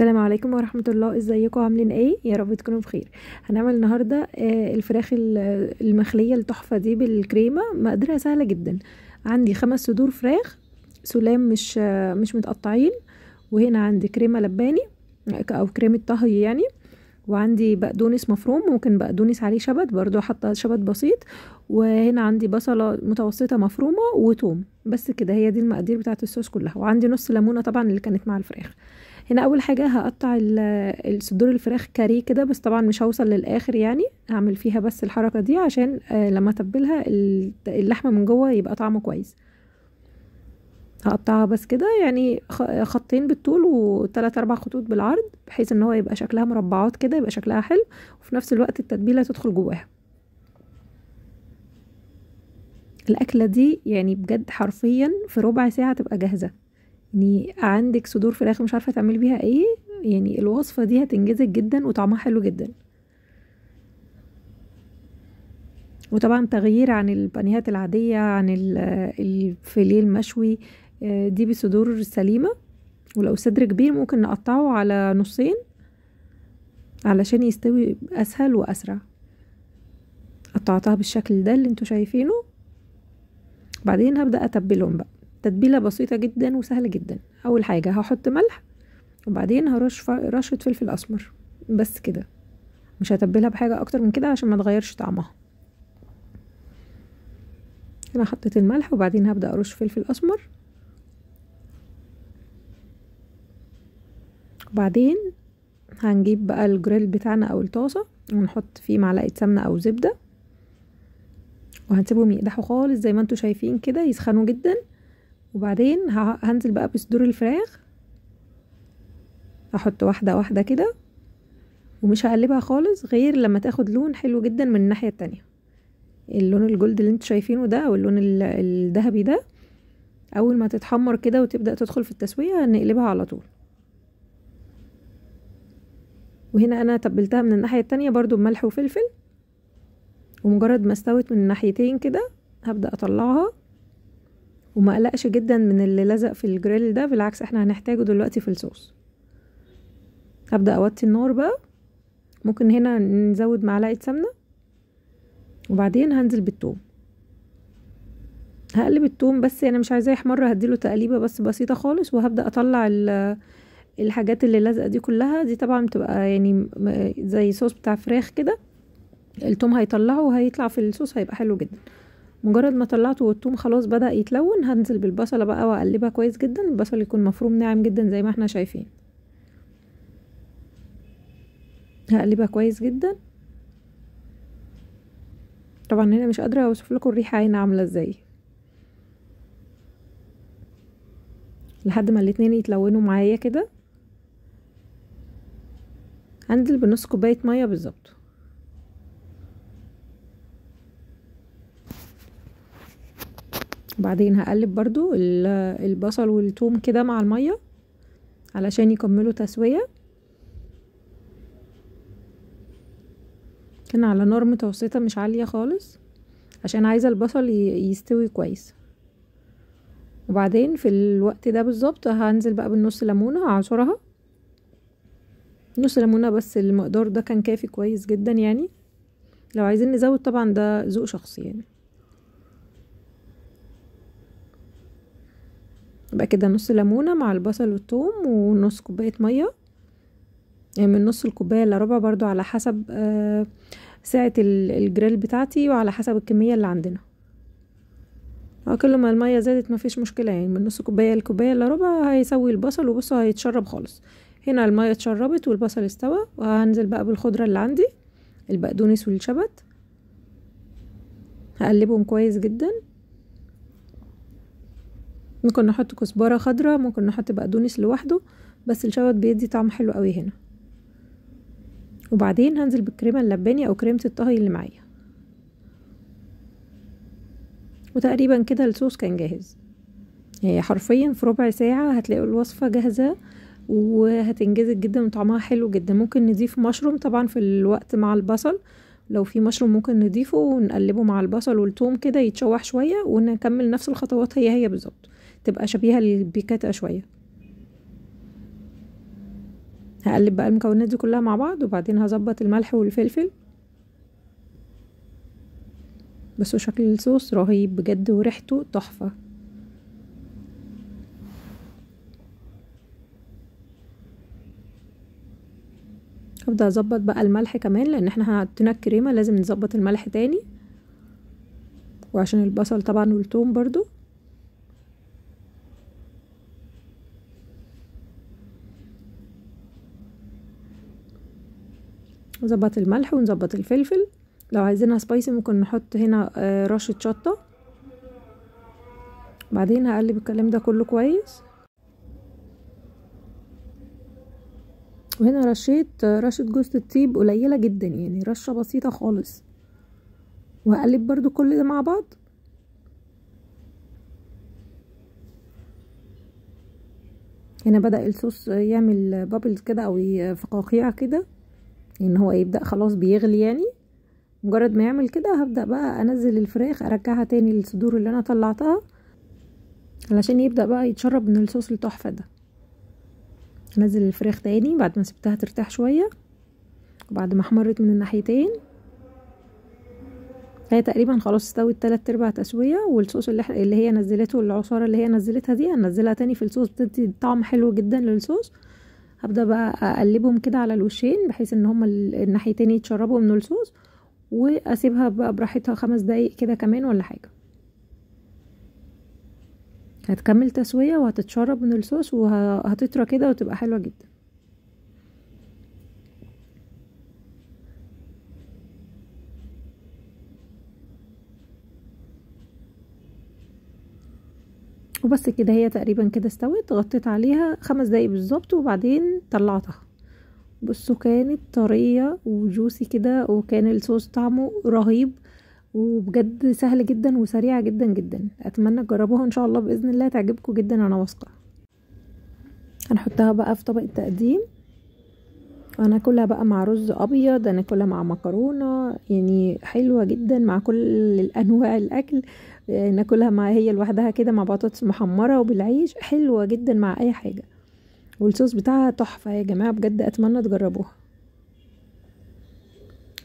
السلام عليكم ورحمة الله ازيكم عاملين ايه يا رب تكونوا بخير هنعمل النهاردة آه، الفراخ المخلية التحفة دي بالكريمة مقدرها سهلة جدا عندي خمس صدور فراخ سلام مش آه، مش متقطعين وهنا عندي كريمة لباني او كريمة طهي يعني وعندي بقدونس مفروم ممكن بقدونس عليه شبت برضو حاطه شبت بسيط وهنا عندي بصله متوسطه مفرومه وتوم بس كده هي دي المقادير بتاعت الصوص كلها وعندي نص ليمونه طبعا اللي كانت مع الفراخ هنا اول حاجه هقطع صدور الفراخ كاريه كده بس طبعا مش هوصل للاخر يعني هعمل فيها بس الحركه دي عشان آه، لما اتبلها اللحمه من جوه يبقى طعمه كويس هقطعها بس كده يعني خطين بالطول وثلاث اربع خطوط بالعرض بحيث ان هو يبقى شكلها مربعات كده يبقى شكلها حلو وفي نفس الوقت التتبيله تدخل جواها الاكله دي يعني بجد حرفيا في ربع ساعه تبقى جاهزه يعني عندك صدور فراخ مش عارفه تعملي بيها ايه يعني الوصفه دي هتنجزك جدا وطعمها حلو جدا وطبعا تغيير عن البانيهات العاديه عن الفيليه المشوي آه، دي بصدور سليمه ولو صدر كبير ممكن نقطعه على نصين علشان يستوي اسهل واسرع قطعتها بالشكل ده اللي انتوا شايفينه بعدين هبدا اتبلهم بقى تتبيلة بسيطة جدا وسهلة جدا أول حاجة هحط ملح وبعدين هرش رشة فلفل أسمر بس كده مش هتبلها بحاجة أكتر من كده عشان ما تغيرش طعمها هنا حطيت الملح وبعدين هبدأ أرش فلفل أسمر وبعدين هنجيب بقى الجريل بتاعنا أو الطاسة ونحط فيه معلقة سمنة أو زبدة وهنسيبهم يقدحوا خالص زي ما انتوا شايفين كده يسخنوا جدا وبعدين هنزل بقى بصدور الفراخ احط واحده واحده كده ومش هقلبها خالص غير لما تاخد لون حلو جدا من الناحيه التانية اللون الجولد اللي انتوا شايفينه ده او اللون الذهبي ده اول ما تتحمر كده وتبدا تدخل في التسويه هنقلبها على طول وهنا انا تبلتها من الناحيه التانية برضو بملح وفلفل ومجرد ما استوت من الناحيتين كده هبدا اطلعها وما قلقش جدا من اللي لزق في الجريل ده بالعكس احنا هنحتاجه دلوقتي في الصوص هبدا اوطي النار بقى ممكن هنا نزود معلقه سمنه وبعدين هنزل بالثوم هقلب الثوم بس انا يعني مش عايزاه يحمر هديله تقليبه بس بسيطه خالص وهبدا اطلع الحاجات اللي لازقه دي كلها دي طبعا بتبقى يعني زي صوص بتاع فراخ كده التوم هيطلعه وهيطلع في الصوص هيبقى حلو جدا مجرد ما طلعته والثوم خلاص بدأ يتلون هنزل بالبصلة بقى واقلبها كويس جدا البصل يكون مفروم ناعم جدا زي ما احنا شايفين هقلبها كويس جدا طبعا هنا مش قادرة اوصف لكم الريحة هنا عاملة ازاي لحد ما الاتنين يتلونوا معايا كده هنزل بنص كوباية مية بالظبط بعدين هقلب برضو البصل والثوم كده مع المية علشان يكملوا تسوية كان على نار متوسطة مش عالية خالص عشان عايزة البصل يستوي كويس وبعدين في الوقت ده بالظبط هنزل بقى بالنص ليمونة هعصرها نص ليمونة بس المقدار ده كان كافي كويس جدا يعني لو عايزين نزود طبعا ده ذوق شخصي يعني يبقى كده نص ليمونة مع البصل والثوم ونص كوباية مية يعني من نص الكوباية لربع برضو على حسب آه، سعة الجريل بتاعتي وعلى حسب الكمية اللي عندنا كل ما المية زادت مفيش مشكلة يعني من نص كوباية لكوباية الا ربع هيسوي البصل وبصوا هيتشرب خالص هنا المية اتشربت والبصل استوى وهنزل بقى بالخضرة اللي عندي البقدونس والشبت هقلبهم كويس جدا ممكن نحط كزبرة خضراء ممكن نحط بقدونس لوحده بس الشبت بيدي طعم حلو قوي هنا وبعدين هنزل بالكريمة اللباني او كريمة الطهي اللي معايا وتقريبا كده الصوص كان جاهز يعني حرفيا في ربع ساعة هتلاقوا الوصفة جاهزة وهتنجزك جدا وطعمها حلو جدا ممكن نضيف مشروم طبعا في الوقت مع البصل لو في مشروم ممكن نضيفه ونقلبه مع البصل والثوم كده يتشوح شوية ونكمل نفس الخطوات هي هي بالظبط تبقى شبيهة للبيكاتا شوية هقلب بقى المكونات دي كلها مع بعض وبعدين هظبط الملح والفلفل بس شكل الصوص رهيب بجد وريحته تحفة هبدأ اظبط بقى الملح كمان لان احنا حطينا الكريمة لازم نظبط الملح تاني وعشان البصل طبعا والثوم برضو نظبط الملح ونظبط الفلفل لو عايزينها سبايسي ممكن نحط هنا آه، رشة شطة بعدين هقلب الكلام ده كله كويس وهنا رشيت آه، رشة جوز الطيب قليلة جدا يعني رشة بسيطة خالص وهقلب برضو كل ده مع بعض هنا بدأ الصوص يعمل بابلز كده او فقاقيع كده ان هو يبدا خلاص بيغلي يعني مجرد ما يعمل كده هبدا بقى انزل الفراخ ارجعها تاني للصدور اللي انا طلعتها علشان يبدا بقى يتشرب من الصوص التحفه ده انزل الفراخ تاني بعد ما سبتها ترتاح شويه وبعد ما احمرت من الناحيتين هي تقريبا خلاص استوت تلات ارباع تسويه والصوص اللي, اللي هي نزلته العصاره اللي هي نزلتها دي هنزلها تاني في الصوص بتدي طعم حلو جدا للصوص هبدأ بقى اقلبهم كده على الوشين بحيث ان هما الناحيتين يتشربوا من الصوص واسيبها بقى براحتها خمس دقايق كده كمان ولا حاجة هتكمل تسوية وهتتشرب من الصوص وهتطرى كده وتبقى حلوة جدا وبس كده هي تقريبا كده استوت غطيت عليها خمس دقايق بالظبط وبعدين طلعتها بصوا كانت طرية وجوسي كده وكان الصوص طعمه رهيب وبجد سهل جدا وسريع جدا جدا اتمنى تجربوها ان شاء الله باذن الله تعجبكم جدا انا واثقة هنحطها بقى في طبق التقديم هناكلها بقى مع رز ابيض هناكلها مع مكرونة يعني حلوه جدا مع كل انواع الاكل آه، ناكلها مع هي لوحدها كده مع بطاطس محمره وبالعيش حلوه جدا مع اي حاجه والصوص بتاعها تحفه يا جماعه بجد اتمنى تجربوها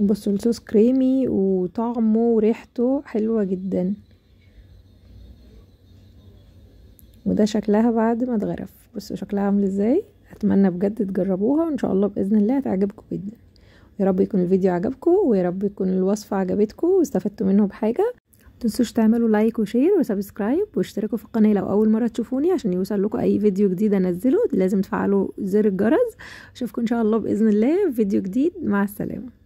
بصوا الصوص كريمي وطعمه وريحته حلوه جدا وده شكلها بعد ما اتغرف بصوا شكلها عامل ازاي اتمنى بجد تجربوها وان شاء الله باذن الله هتعجبكم جدا يا رب يكون الفيديو عجبكم ويا رب يكون الوصفة عجبتكم واستفدتوا منه بحاجة تنسوش تعملوا لايك وشير وسبسكرايب واشتركوا في القناة لو أول مرة تشوفوني عشان يوصل لكم أي فيديو جديد أنزله لازم تفعلوا زر الجرس أشوفكم إن شاء الله بإذن الله في فيديو جديد مع السلامة